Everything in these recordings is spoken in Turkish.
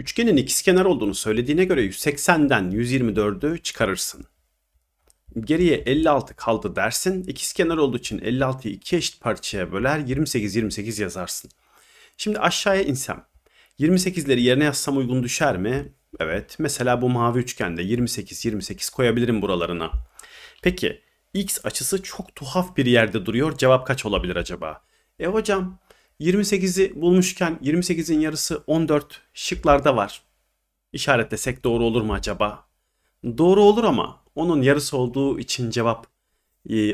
Üçgenin ikizkenar olduğunu söylediğine göre 180'den 124'ü çıkarırsın. Geriye 56 kaldı dersin. İkizkenar olduğu için 56'yı iki eşit parçaya böler 28 28 yazarsın. Şimdi aşağıya insem 28'leri yerine yazsam uygun düşer mi? Evet. Mesela bu mavi üçgende 28 28 koyabilirim buralarına. Peki x açısı çok tuhaf bir yerde duruyor. Cevap kaç olabilir acaba? E hocam 28'i bulmuşken 28'in yarısı 14 şıklarda var. İşaretlesek doğru olur mu acaba? Doğru olur ama onun yarısı olduğu için cevap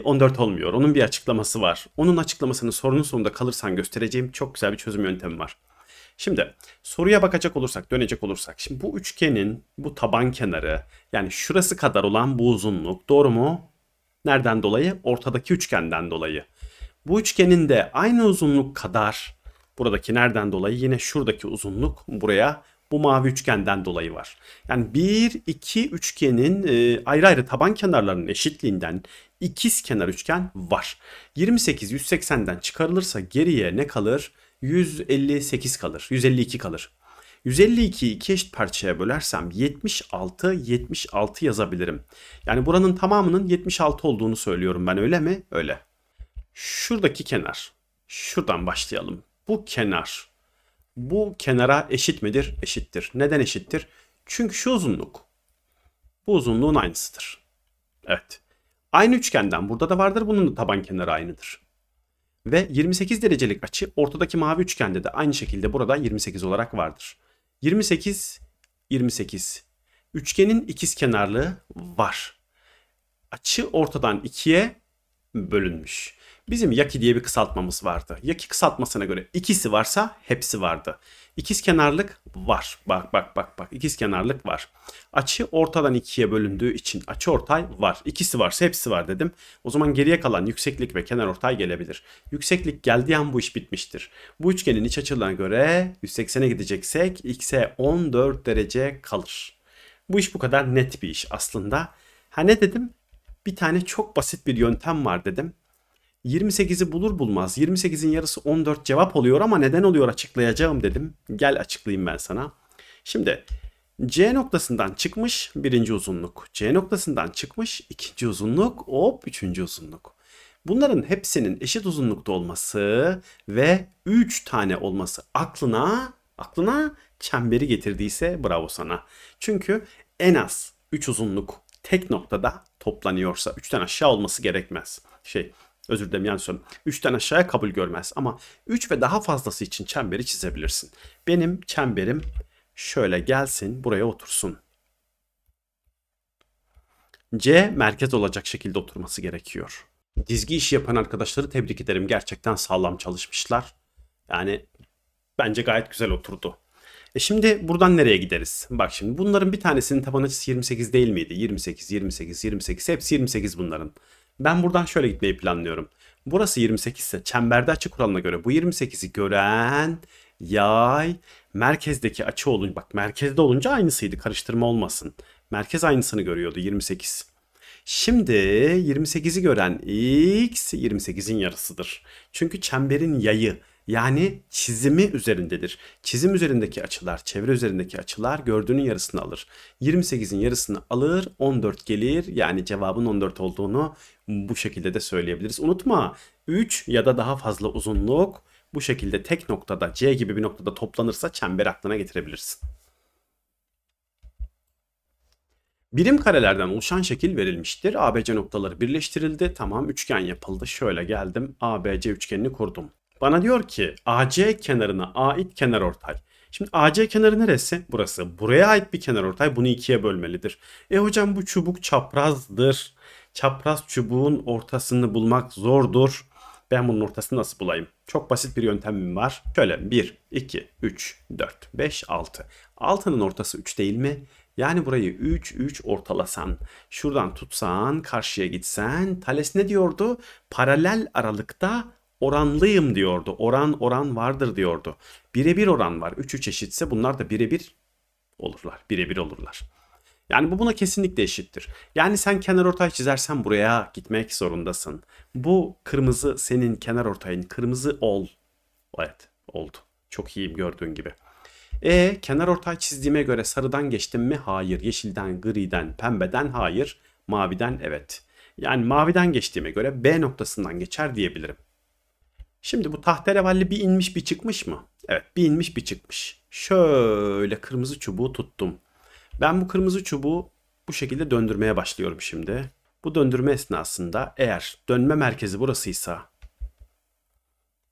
14 e, olmuyor. Onun bir açıklaması var. Onun açıklamasını sorunun sonunda kalırsan göstereceğim çok güzel bir çözüm yöntemi var. Şimdi soruya bakacak olursak, dönecek olursak. Şimdi bu üçgenin bu taban kenarı yani şurası kadar olan bu uzunluk doğru mu? Nereden dolayı? Ortadaki üçgenden dolayı. Bu üçgenin de aynı uzunluk kadar buradaki nereden dolayı yine şuradaki uzunluk buraya bu mavi üçgenden dolayı var. Yani 1, 2 üçgenin e, ayrı ayrı taban kenarlarının eşitliğinden ikiz kenar üçgen var. 28 180'den çıkarılırsa geriye ne kalır? 158 kalır. 152 kalır. 152'yi iki eşit parçaya bölersem 76 76 yazabilirim. Yani buranın tamamının 76 olduğunu söylüyorum ben öyle mi? Öyle. Şuradaki kenar. Şuradan başlayalım. Bu kenar. Bu kenara eşit midir? Eşittir. Neden eşittir? Çünkü şu uzunluk. Bu uzunluğun aynısıdır. Evet. Aynı üçgenden burada da vardır. Bunun da taban kenarı aynıdır. Ve 28 derecelik açı ortadaki mavi üçgende de aynı şekilde burada 28 olarak vardır. 28, 28. Üçgenin ikiz kenarlığı var. Açı ortadan ikiye bölünmüş. Bizim yaki diye bir kısaltmamız vardı. Yaki kısaltmasına göre ikisi varsa hepsi vardı. İkiz kenarlık var. Bak bak bak bak. İkiz kenarlık var. Açı ortadan ikiye bölündüğü için açı ortay var. İkisi varsa hepsi var dedim. O zaman geriye kalan yükseklik ve kenar ortay gelebilir. Yükseklik geldiği an bu iş bitmiştir. Bu üçgenin iç açılarına göre 180'e gideceksek x'e 14 derece kalır. Bu iş bu kadar net bir iş aslında. Ha ne dedim? Bir tane çok basit bir yöntem var dedim. 28'i bulur bulmaz 28'in yarısı 14 cevap oluyor ama neden oluyor açıklayacağım dedim. Gel açıklayayım ben sana. Şimdi C noktasından çıkmış birinci uzunluk. C noktasından çıkmış ikinci uzunluk. Hop üçüncü uzunluk. Bunların hepsinin eşit uzunlukta olması ve 3 tane olması aklına aklına çemberi getirdiyse bravo sana. Çünkü en az 3 uzunluk tek noktada toplanıyorsa 3'ten aşağı olması gerekmez. Şey Özür dilerim yanlış söyledim. 3'ten aşağıya kabul görmez ama 3 ve daha fazlası için çemberi çizebilirsin. Benim çemberim şöyle gelsin buraya otursun. C merkez olacak şekilde oturması gerekiyor. Dizgi işi yapan arkadaşları tebrik ederim. Gerçekten sağlam çalışmışlar. Yani bence gayet güzel oturdu. E şimdi buradan nereye gideriz? Bak şimdi bunların bir tanesinin taban açısı 28 değil miydi? 28, 28, 28 hepsi 28 bunların. Ben buradan şöyle gitmeyi planlıyorum. Burası 28 ise çemberde açı kuralına göre bu 28'i gören yay merkezdeki açı olunca bak merkezde olunca aynısıydı karıştırma olmasın. Merkez aynısını görüyordu 28. Şimdi 28'i gören x 28'in yarısıdır. Çünkü çemberin yayı yani çizimi üzerindedir. Çizim üzerindeki açılar, çevre üzerindeki açılar gördüğünün yarısını alır. 28'in yarısını alır, 14 gelir. Yani cevabın 14 olduğunu bu şekilde de söyleyebiliriz. Unutma 3 ya da daha fazla uzunluk bu şekilde tek noktada C gibi bir noktada toplanırsa çember aklına getirebilirsin. Birim karelerden oluşan şekil verilmiştir. ABC noktaları birleştirildi. Tamam üçgen yapıldı. Şöyle geldim. ABC üçgenini kurdum. Bana diyor ki AC kenarına ait kenar ortay. Şimdi AC kenarı neresi? Burası. Buraya ait bir kenar ortay. Bunu ikiye bölmelidir. E hocam bu çubuk çaprazdır. Çapraz çubuğun ortasını bulmak zordur. Ben bunun ortasını nasıl bulayım? Çok basit bir yöntemim var. Şöyle 1, 2, 3, 4, 5, 6. Altının ortası 3 değil mi? Yani burayı 3 3 ortalasan, şuradan tutsan, karşıya gitsen, Tales ne diyordu? Paralel aralıkta oranlıyım diyordu. Oran oran vardır diyordu. Birebir oran var. Üçü çeşitse bunlar da birebir olurlar. Birebir olurlar. Yani bu buna kesinlikle eşittir. Yani sen kenar ortay çizersen buraya gitmek zorundasın. Bu kırmızı senin kenar ortayın. Kırmızı ol. Evet oldu. Çok iyiyim gördüğün gibi. E kenar ortay çizdiğime göre sarıdan geçtim mi? Hayır. Yeşilden, griden, pembeden hayır. Maviden evet. Yani maviden geçtiğime göre B noktasından geçer diyebilirim. Şimdi bu tahterevalli bir inmiş bir çıkmış mı? Evet bir inmiş bir çıkmış. Şöyle kırmızı çubuğu tuttum. Ben bu kırmızı çubuğu bu şekilde döndürmeye başlıyorum şimdi. Bu döndürme esnasında eğer dönme merkezi burasıysa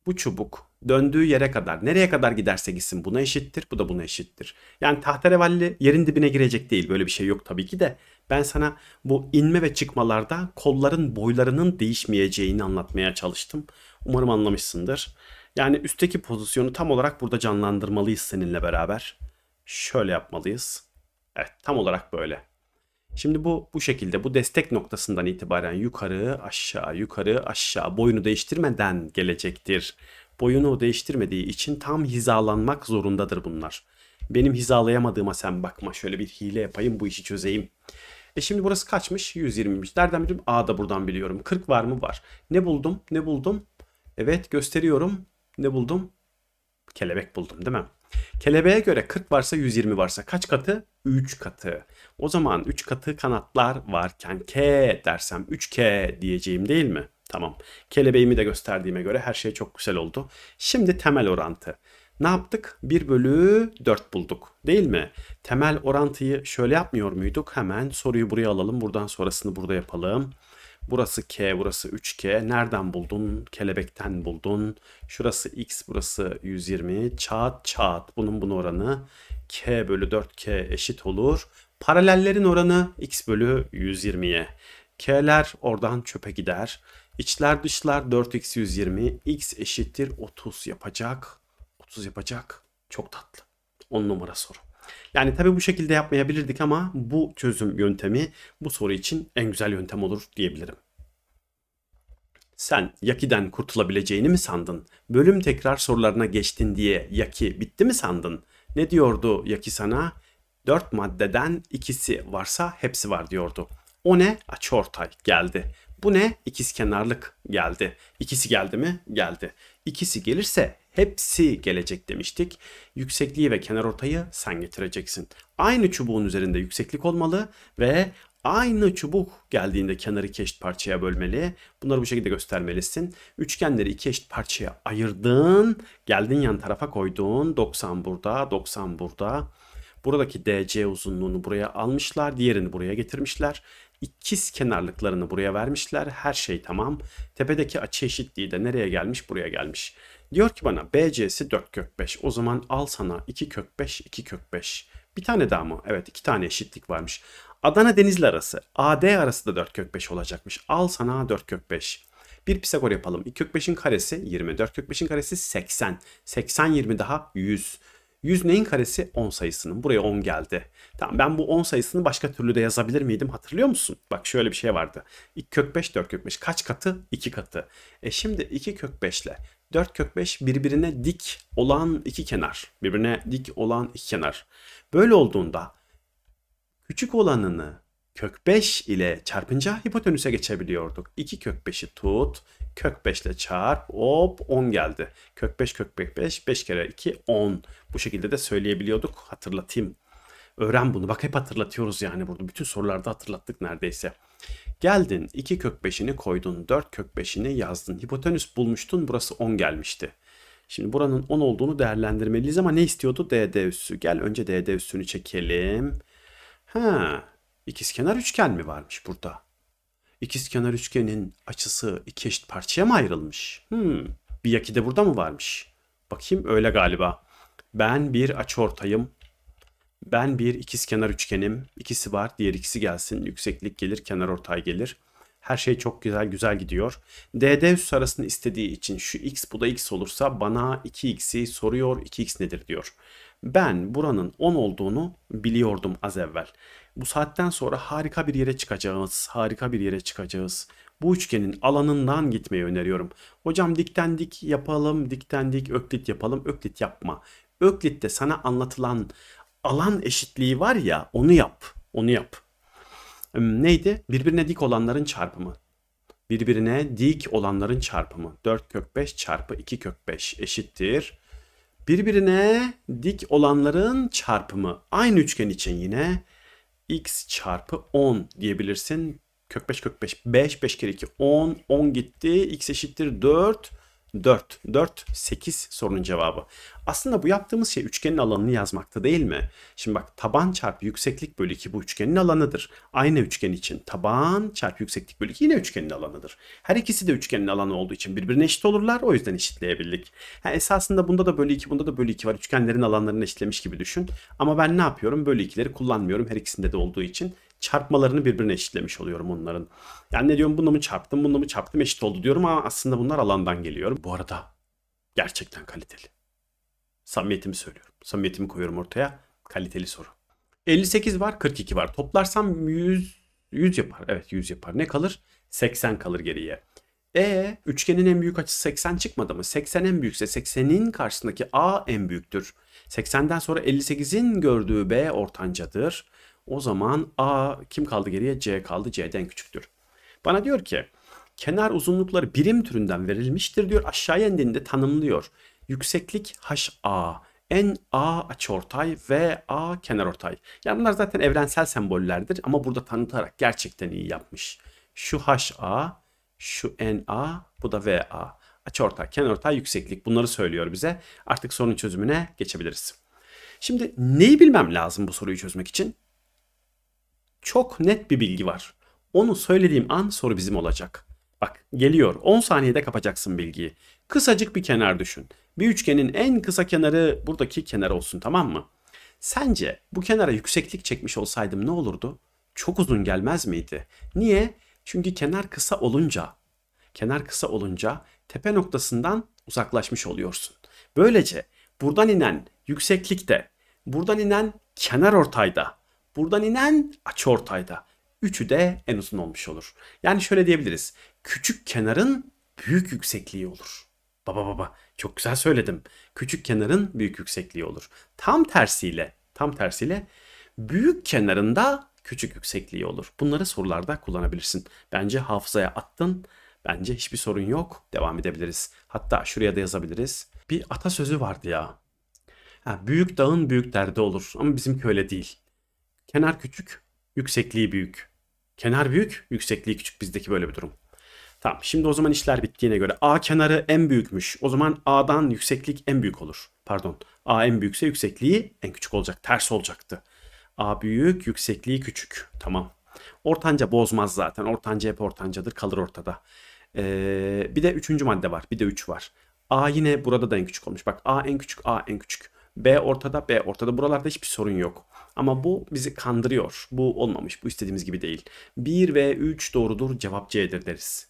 bu çubuk döndüğü yere kadar nereye kadar giderse gitsin buna eşittir bu da buna eşittir. Yani tahterevalli yerin dibine girecek değil böyle bir şey yok tabii ki de ben sana bu inme ve çıkmalarda kolların boylarının değişmeyeceğini anlatmaya çalıştım. Umarım anlamışsındır. Yani üstteki pozisyonu tam olarak burada canlandırmalıyız seninle beraber. Şöyle yapmalıyız. Evet tam olarak böyle. Şimdi bu bu şekilde bu destek noktasından itibaren yukarı aşağı yukarı aşağı boyunu değiştirmeden gelecektir. Boyunu değiştirmediği için tam hizalanmak zorundadır bunlar. Benim hizalayamadığıma sen bakma şöyle bir hile yapayım bu işi çözeyim. E şimdi burası kaçmış? 120'miş. Nereden biliyorum? A da buradan biliyorum. 40 var mı? Var. Ne buldum? Ne buldum? Evet gösteriyorum. Ne buldum? Kelebek buldum değil mi? Kelebeğe göre 40 varsa 120 varsa kaç katı? 3 katı. O zaman 3 katı kanatlar varken K dersem 3K diyeceğim değil mi? Tamam. Kelebeğimi de gösterdiğime göre her şey çok güzel oldu. Şimdi temel orantı. Ne yaptık? 1 bölü 4 bulduk değil mi? Temel orantıyı şöyle yapmıyor muyduk? Hemen soruyu buraya alalım. Buradan sonrasını burada yapalım. Burası K, burası 3K. Nereden buldun? Kelebekten buldun. Şurası X, burası 120. Çat çat. Bunun bunun oranı K bölü 4K eşit olur. Paralellerin oranı X bölü 120'ye. K'ler oradan çöpe gider. İçler dışlar 4x 120. X eşittir 30 yapacak. 30 yapacak. Çok tatlı. 10 numara soru. Yani tabi bu şekilde yapmayabilirdik ama bu çözüm yöntemi bu soru için en güzel yöntem olur diyebilirim. Sen yakiden kurtulabileceğini mi sandın? Bölüm tekrar sorularına geçtin diye yaki bitti mi sandın? Ne diyordu yaki sana? Dört maddeden ikisi varsa hepsi var diyordu. O ne? Açıortay geldi. Bu ne? İkiz kenarlık geldi. İkisi geldi mi? Geldi. İkisi gelirse hepsi gelecek demiştik. Yüksekliği ve kenar ortayı sen getireceksin. Aynı çubuğun üzerinde yükseklik olmalı ve aynı çubuk geldiğinde kenarı iki eşit parçaya bölmeli. Bunları bu şekilde göstermelisin. Üçgenleri iki eşit parçaya ayırdın. Geldin yan tarafa koydun. 90 burada, 90 burada. Buradaki DC uzunluğunu buraya almışlar. Diğerini buraya getirmişler. İkiz kenarlıklarını buraya vermişler. Her şey tamam. Tepedeki açı eşitliği de nereye gelmiş? Buraya gelmiş. Diyor ki bana BC'si 4 kök 5. O zaman al sana 2 kök 5, 2 kök 5. Bir tane daha mı? Evet iki tane eşitlik varmış. Adana Denizli arası AD arası da 4 kök 5 olacakmış. Al sana 4 kök 5. Bir Pisagor yapalım. 2 kök 5'in karesi 20. 4 kök 5'in karesi 80. 80 20 daha 100. 100 neyin karesi? 10 sayısının. Buraya 10 geldi. Tamam ben bu 10 sayısını başka türlü de yazabilir miydim hatırlıyor musun? Bak şöyle bir şey vardı. 2 kök 5 4 kök 5 kaç katı? 2 katı. E şimdi 2 kök 5 ile 4 kök 5 birbirine dik olan iki kenar. Birbirine dik olan iki kenar. Böyle olduğunda küçük olanını kök 5 ile çarpınca hipotenüse geçebiliyorduk. 2 kök 5'i tut, kök 5 ile çarp, hop 10 geldi. Kök 5 kök 5, 5 kere 2 10. Bu şekilde de söyleyebiliyorduk. Hatırlatayım Öğren bunu. Bak hep hatırlatıyoruz yani burada. Bütün sorularda hatırlattık neredeyse. Geldin 2 kök 5'ini koydun. 4 kök 5'ini yazdın. Hipotenüs bulmuştun. Burası 10 gelmişti. Şimdi buranın 10 olduğunu değerlendirmeliyiz ama ne istiyordu? DD üssü. Gel önce DD üssünü çekelim. Ha, ikizkenar üçgen mi varmış burada? İkizkenar üçgenin açısı iki eşit parçaya mı ayrılmış? Hmm, bir yaki de burada mı varmış? Bakayım öyle galiba. Ben bir açıortayım. Ben bir ikiz kenar üçgenim. İkisi var. Diğer ikisi gelsin. Yükseklik gelir. Kenar ortay gelir. Her şey çok güzel güzel gidiyor. DD üs arasını istediği için şu x bu da x olursa bana 2x'i soruyor. 2x nedir diyor. Ben buranın 10 olduğunu biliyordum az evvel. Bu saatten sonra harika bir yere çıkacağız. Harika bir yere çıkacağız. Bu üçgenin alanından gitmeyi öneriyorum. Hocam dikten dik yapalım, dikten dik öklit yapalım. Öklit yapma. Öklit'te sana anlatılan alan eşitliği var ya onu yap. Onu yap. Neydi? Birbirine dik olanların çarpımı. Birbirine dik olanların çarpımı. 4 kök 5 çarpı 2 kök 5 eşittir. Birbirine dik olanların çarpımı. Aynı üçgen için yine x çarpı 10 diyebilirsin. Kök 5 kök 5. 5 5 kere 2 10. 10 gitti. x eşittir 4. 4. 4. 4, 8 sorunun cevabı. Aslında bu yaptığımız şey üçgenin alanını yazmakta değil mi? Şimdi bak taban çarpı yükseklik bölü 2 bu üçgenin alanıdır. Aynı üçgen için taban çarpı yükseklik bölü 2 yine üçgenin alanıdır. Her ikisi de üçgenin alanı olduğu için birbirine eşit olurlar. O yüzden eşitleyebildik. Ha, esasında bunda da bölü 2 bunda da bölü 2 var. Üçgenlerin alanlarını eşitlemiş gibi düşün. Ama ben ne yapıyorum? Bölü 2'leri kullanmıyorum her ikisinde de olduğu için çarpmalarını birbirine eşitlemiş oluyorum onların. Yani ne diyorum bununla mı çarptım bununla mı çarptım eşit oldu diyorum ama aslında bunlar alandan geliyor. Bu arada gerçekten kaliteli. Samimiyetimi söylüyorum. Samimiyetimi koyuyorum ortaya. Kaliteli soru. 58 var 42 var. Toplarsam 100, 100 yapar. Evet 100 yapar. Ne kalır? 80 kalır geriye. E üçgenin en büyük açısı 80 çıkmadı mı? 80 en büyükse 80'in karşısındaki A en büyüktür. 80'den sonra 58'in gördüğü B ortancadır. O zaman A kim kaldı geriye? C kaldı. C'den küçüktür. Bana diyor ki kenar uzunlukları birim türünden verilmiştir diyor. Aşağıya indiğinde tanımlıyor. Yükseklik HA. En A açıortay ve A kenarortay. Yani bunlar zaten evrensel sembollerdir ama burada tanıtarak gerçekten iyi yapmış. Şu HA, şu NA, bu da VA. Açıortay, kenarortay, yükseklik bunları söylüyor bize. Artık sorunun çözümüne geçebiliriz. Şimdi neyi bilmem lazım bu soruyu çözmek için? çok net bir bilgi var. Onu söylediğim an soru bizim olacak. Bak geliyor 10 saniyede kapacaksın bilgiyi. Kısacık bir kenar düşün. Bir üçgenin en kısa kenarı buradaki kenar olsun tamam mı? Sence bu kenara yükseklik çekmiş olsaydım ne olurdu? Çok uzun gelmez miydi? Niye? Çünkü kenar kısa olunca, kenar kısa olunca tepe noktasından uzaklaşmış oluyorsun. Böylece buradan inen yükseklikte, buradan inen kenar ortayda Buradan inen açıortayda. Üçü de en uzun olmuş olur. Yani şöyle diyebiliriz. Küçük kenarın büyük yüksekliği olur. Baba baba çok güzel söyledim. Küçük kenarın büyük yüksekliği olur. Tam tersiyle, tam tersiyle büyük kenarında küçük yüksekliği olur. Bunları sorularda kullanabilirsin. Bence hafızaya attın. Bence hiçbir sorun yok. Devam edebiliriz. Hatta şuraya da yazabiliriz. Bir atasözü vardı ya. Ha, büyük dağın büyük derdi olur. Ama bizimki öyle değil. Kenar küçük, yüksekliği büyük. Kenar büyük, yüksekliği küçük bizdeki böyle bir durum. Tamam şimdi o zaman işler bittiğine göre A kenarı en büyükmüş. O zaman A'dan yükseklik en büyük olur. Pardon A en büyükse yüksekliği en küçük olacak. Ters olacaktı. A büyük yüksekliği küçük. Tamam. Ortanca bozmaz zaten. Ortanca hep ortancadır kalır ortada. Ee, bir de üçüncü madde var. Bir de üç var. A yine burada da en küçük olmuş. Bak A en küçük A en küçük. B ortada B ortada. Buralarda hiçbir sorun yok. Ama bu bizi kandırıyor. Bu olmamış. Bu istediğimiz gibi değil. 1 ve 3 doğrudur. Cevap C'dir deriz.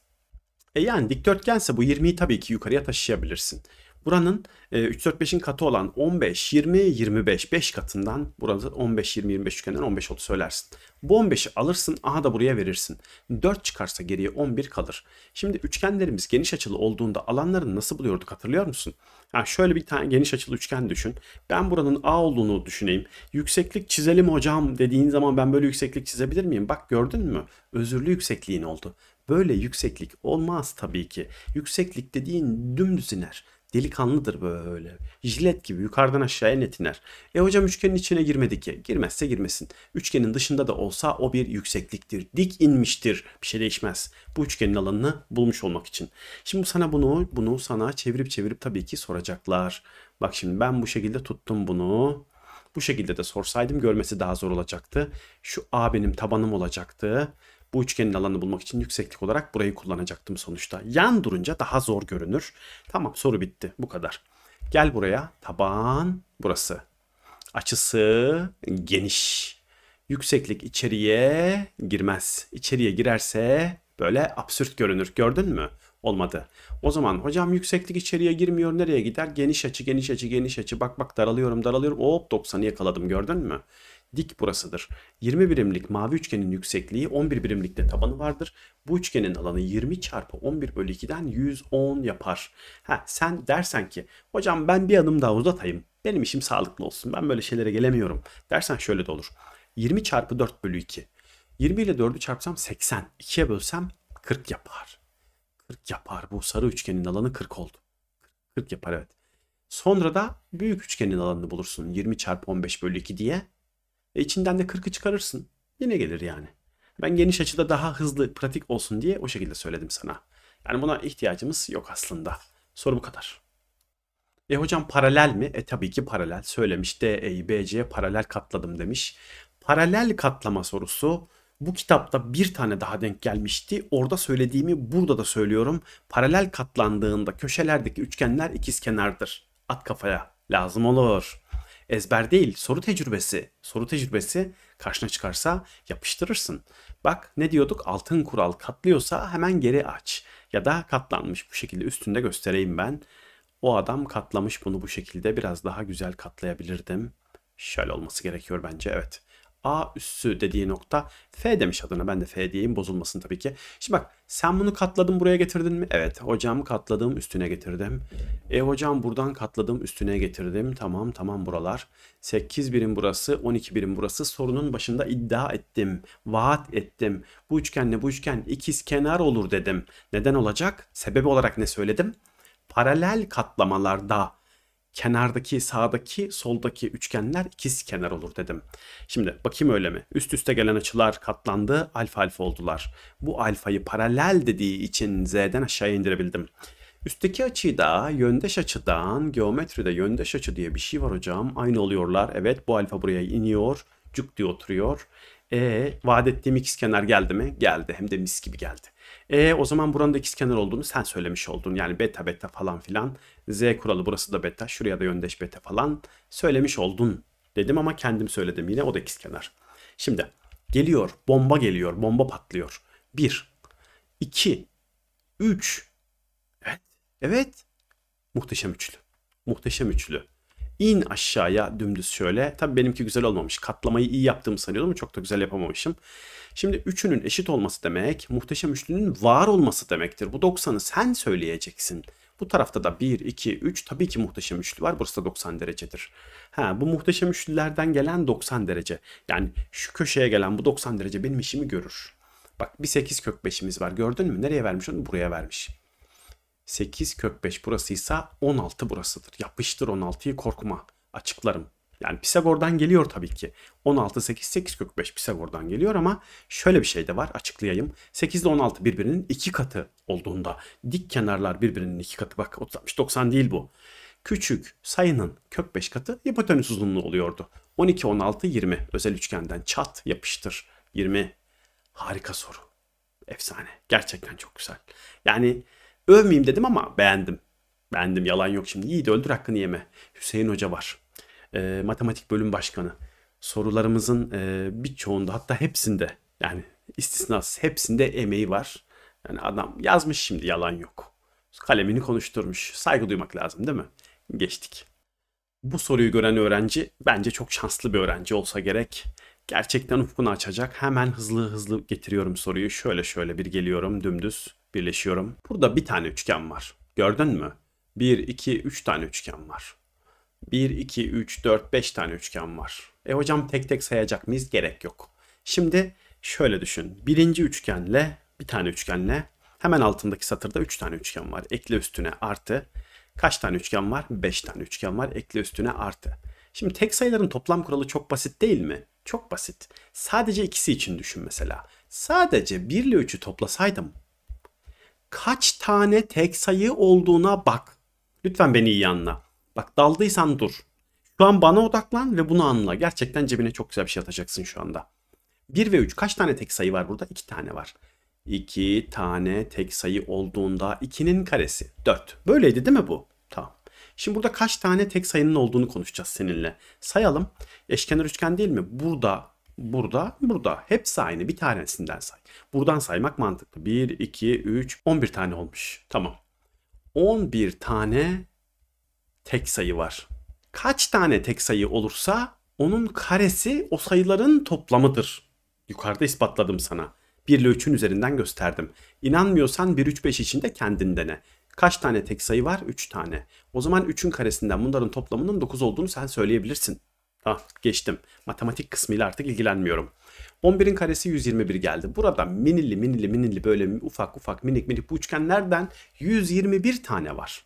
E yani dikdörtgense bu 20'yi tabii ki yukarıya taşıyabilirsin. Buranın 3-4-5'in e, katı olan 15-20-25 5 katından burada 15-20-25 üçgenden 15-30 söylersin. Bu 15'i alırsın aha da buraya verirsin. 4 çıkarsa geriye 11 kalır. Şimdi üçgenlerimiz geniş açılı olduğunda alanlarını nasıl buluyorduk hatırlıyor musun? Yani şöyle bir tane geniş açılı üçgen düşün. Ben buranın A olduğunu düşüneyim. Yükseklik çizelim hocam dediğin zaman ben böyle yükseklik çizebilir miyim? Bak gördün mü? Özürlü yüksekliğin oldu. Böyle yükseklik olmaz tabii ki. Yükseklik dediğin dümdüz iner. Delikanlıdır böyle. Jilet gibi yukarıdan aşağıya net iner. E hocam üçgenin içine girmedi ki. Girmezse girmesin. Üçgenin dışında da olsa o bir yüksekliktir. Dik inmiştir. Bir şey değişmez. Bu üçgenin alanını bulmuş olmak için. Şimdi bu sana bunu bunu sana çevirip çevirip tabii ki soracaklar. Bak şimdi ben bu şekilde tuttum bunu. Bu şekilde de sorsaydım görmesi daha zor olacaktı. Şu A benim tabanım olacaktı. Bu üçgenin alanını bulmak için yükseklik olarak burayı kullanacaktım sonuçta. Yan durunca daha zor görünür. Tamam soru bitti. Bu kadar. Gel buraya. Taban burası. Açısı geniş. Yükseklik içeriye girmez. İçeriye girerse böyle absürt görünür. Gördün mü? Olmadı. O zaman hocam yükseklik içeriye girmiyor. Nereye gider? Geniş açı, geniş açı, geniş açı. Bak bak daralıyorum, daralıyorum. Hop 90'ı yakaladım gördün mü? dik burasıdır. 20 birimlik mavi üçgenin yüksekliği 11 birimlikte tabanı vardır. Bu üçgenin alanı 20 çarpı 11 bölü 2'den 110 yapar. Ha, sen dersen ki hocam ben bir adım daha uzatayım. Benim işim sağlıklı olsun. Ben böyle şeylere gelemiyorum. Dersen şöyle de olur. 20 çarpı 4 bölü 2. 20 ile 4'ü çarpsam 80. 2'ye bölsem 40 yapar. 40 yapar. Bu sarı üçgenin alanı 40 oldu. 40 yapar evet. Sonra da büyük üçgenin alanını bulursun. 20 çarpı 15 bölü 2 diye e içinden de 40'ı çıkarırsın. Yine gelir yani. Ben geniş açıda daha hızlı, pratik olsun diye o şekilde söyledim sana. Yani buna ihtiyacımız yok aslında. Soru bu kadar. E hocam paralel mi? E tabii ki paralel. Söylemiş DE'yi BC'ye paralel katladım demiş. Paralel katlama sorusu bu kitapta bir tane daha denk gelmişti. Orada söylediğimi burada da söylüyorum. Paralel katlandığında köşelerdeki üçgenler ikizkenardır. At kafaya lazım olur. Ezber değil, soru tecrübesi. Soru tecrübesi karşına çıkarsa yapıştırırsın. Bak ne diyorduk? Altın kural katlıyorsa hemen geri aç. Ya da katlanmış bu şekilde üstünde göstereyim ben. O adam katlamış bunu bu şekilde biraz daha güzel katlayabilirdim. Şöyle olması gerekiyor bence evet. A üssü dediği nokta F demiş adına. Ben de F diyeyim bozulmasın tabii ki. Şimdi bak sen bunu katladın buraya getirdin mi? Evet hocam katladım üstüne getirdim. E hocam buradan katladım üstüne getirdim. Tamam tamam buralar. 8 birim burası 12 birim burası. Sorunun başında iddia ettim. Vaat ettim. Bu üçgenle bu üçgen ikiz kenar olur dedim. Neden olacak? Sebep olarak ne söyledim? Paralel katlamalarda kenardaki sağdaki soldaki üçgenler ikiz kenar olur dedim. Şimdi bakayım öyle mi? Üst üste gelen açılar katlandı alfa alfa oldular. Bu alfayı paralel dediği için z'den aşağıya indirebildim. Üstteki açıyı da yöndeş açıdan geometride yöndeş açı diye bir şey var hocam. Aynı oluyorlar. Evet bu alfa buraya iniyor. Cuk diye oturuyor. E vaat ettiğim ikiz kenar geldi mi? Geldi. Hem de mis gibi geldi. E o zaman buranın da ikiz kenar olduğunu sen söylemiş oldun. Yani beta beta falan filan. Z kuralı burası da beta. Şuraya da yöndeş beta falan söylemiş oldun dedim ama kendim söyledim yine o da ikiz kenar. Şimdi geliyor bomba geliyor bomba patlıyor. 1 2 3 Evet. Evet. Muhteşem üçlü. Muhteşem üçlü. İn aşağıya dümdüz şöyle. Tabii benimki güzel olmamış. Katlamayı iyi yaptığımı sanıyordum ama çok da güzel yapamamışım. Şimdi üçünün eşit olması demek muhteşem üçlünün var olması demektir. Bu 90'ı sen söyleyeceksin. Bu tarafta da 1, 2, 3 tabii ki muhteşem üçlü var. Burası da 90 derecedir. Ha, bu muhteşem üçlülerden gelen 90 derece. Yani şu köşeye gelen bu 90 derece benim işimi görür. Bak bir 8 kök 5'imiz var gördün mü? Nereye vermiş onu? Buraya vermiş. 8 kök 5 burasıysa 16 burasıdır. Yapıştır 16'yı korkma. Açıklarım. Yani Pisagor'dan geliyor tabii ki. 16, 8, 8 kök 5 Pisagor'dan geliyor ama şöyle bir şey de var açıklayayım. 8 ile 16 birbirinin iki katı olduğunda dik kenarlar birbirinin iki katı bak 60, 90 değil bu. Küçük sayının kök 5 katı hipotenüs uzunluğu oluyordu. 12, 16, 20 özel üçgenden çat yapıştır 20. Harika soru. Efsane. Gerçekten çok güzel. Yani Övmeyeyim dedim ama beğendim. Beğendim yalan yok şimdi. İyi de öldür hakkını yeme. Hüseyin Hoca var. E, matematik bölüm başkanı. Sorularımızın e, birçoğunda hatta hepsinde yani istisnasız hepsinde emeği var. Yani adam yazmış şimdi yalan yok. Kalemini konuşturmuş. Saygı duymak lazım değil mi? Geçtik. Bu soruyu gören öğrenci bence çok şanslı bir öğrenci olsa gerek. Gerçekten ufkunu açacak. Hemen hızlı hızlı getiriyorum soruyu. Şöyle şöyle bir geliyorum dümdüz birleşiyorum. Burada bir tane üçgen var. Gördün mü? 1, 2, 3 tane üçgen var. 1, 2, 3, 4, 5 tane üçgen var. E hocam tek tek sayacak mıyız? Gerek yok. Şimdi şöyle düşün. Birinci üçgenle bir tane üçgenle hemen altındaki satırda 3 tane üçgen var. Ekle üstüne artı. Kaç tane üçgen var? 5 tane üçgen var. Ekle üstüne artı. Şimdi tek sayıların toplam kuralı çok basit değil mi? Çok basit. Sadece ikisi için düşün mesela. Sadece 1 ile 3'ü toplasaydım kaç tane tek sayı olduğuna bak. Lütfen beni iyi anla. Bak daldıysan dur. Şu an bana odaklan ve bunu anla. Gerçekten cebine çok güzel bir şey atacaksın şu anda. 1 ve 3 kaç tane tek sayı var burada? 2 tane var. 2 tane tek sayı olduğunda 2'nin karesi 4. Böyleydi değil mi bu? Tamam. Şimdi burada kaç tane tek sayının olduğunu konuşacağız seninle. Sayalım. Eşkenar üçgen değil mi? Burada burada, burada. Hepsi aynı. Bir tanesinden say. Buradan saymak mantıklı. 1, 2, 3, 11 tane olmuş. Tamam. 11 tane tek sayı var. Kaç tane tek sayı olursa onun karesi o sayıların toplamıdır. Yukarıda ispatladım sana. 1 ile 3'ün üzerinden gösterdim. İnanmıyorsan 1, 3, 5 için de kendin dene. Kaç tane tek sayı var? 3 tane. O zaman 3'ün karesinden bunların toplamının 9 olduğunu sen söyleyebilirsin. Tamam geçtim. Matematik kısmıyla artık ilgilenmiyorum. 11'in karesi 121 geldi. Burada minili minili minili böyle ufak ufak minik minik bu üçgenlerden 121 tane var.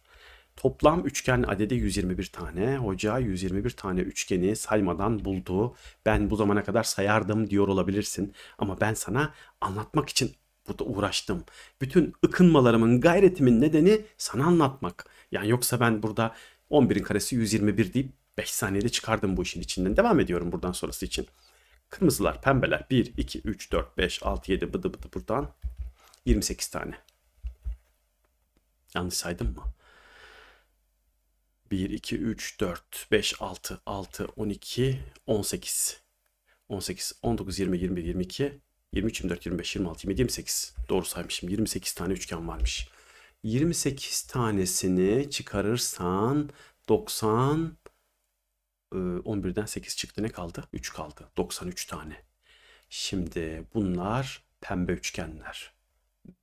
Toplam üçgen adedi 121 tane. Hoca 121 tane üçgeni saymadan buldu. Ben bu zamana kadar sayardım diyor olabilirsin. Ama ben sana anlatmak için burada uğraştım. Bütün ıkınmalarımın, gayretimin nedeni sana anlatmak. Yani yoksa ben burada 11'in karesi 121 deyip 5 saniyede çıkardım bu işin içinden. Devam ediyorum buradan sonrası için. Kırmızılar, pembeler 1, 2, 3, 4, 5, 6, 7 bıdı bıdı buradan 28 tane. Yanlış saydım mı? 1, 2, 3, 4, 5, 6, 6, 12, 18. 18, 19, 20, 21, 22, 23, 24, 25, 26, 27, 28. Doğru saymışım. 28 tane üçgen varmış. 28 tanesini çıkarırsan 90 11'den 8 çıktı ne kaldı? 3 kaldı. 93 tane. Şimdi bunlar pembe üçgenler.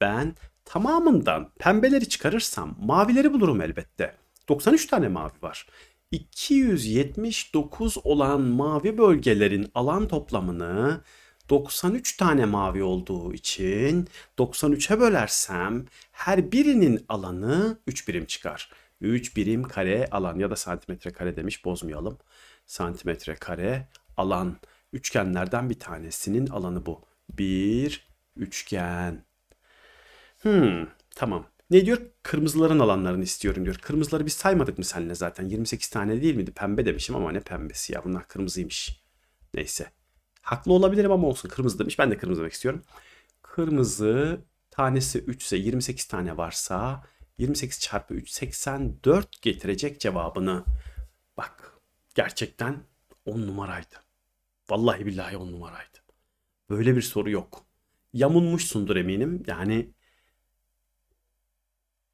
Ben tamamından pembeleri çıkarırsam mavileri bulurum elbette. 93 tane mavi var. 279 olan mavi bölgelerin alan toplamını 93 tane mavi olduğu için 93'e bölersem her birinin alanı 3 birim çıkar. 3 birim kare alan ya da santimetre kare demiş bozmayalım. Santimetre kare alan üçgenlerden bir tanesinin alanı bu. Bir üçgen. Hmm, tamam. Ne diyor? Kırmızıların alanlarını istiyorum diyor. Kırmızıları biz saymadık mı seninle zaten? 28 tane değil miydi? Pembe demişim ama ne pembesi ya. Bunlar kırmızıymış. Neyse. Haklı olabilirim ama olsun. Kırmızı demiş. Ben de kırmızı demek istiyorum. Kırmızı tanesi 3 ise 28 tane varsa 28 çarpı 3 84 getirecek cevabını. Bak gerçekten 10 numaraydı. Vallahi billahi 10 numaraydı. Böyle bir soru yok. Yamulmuşsundur eminim. Yani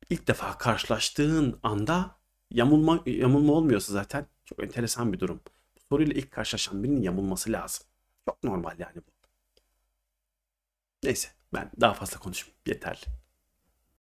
ilk defa karşılaştığın anda yamulma, yamulma olmuyorsa zaten çok enteresan bir durum. Bu soruyla ilk karşılaşan birinin yamulması lazım. Çok normal yani bu. Neyse ben daha fazla konuşmayayım. Yeterli.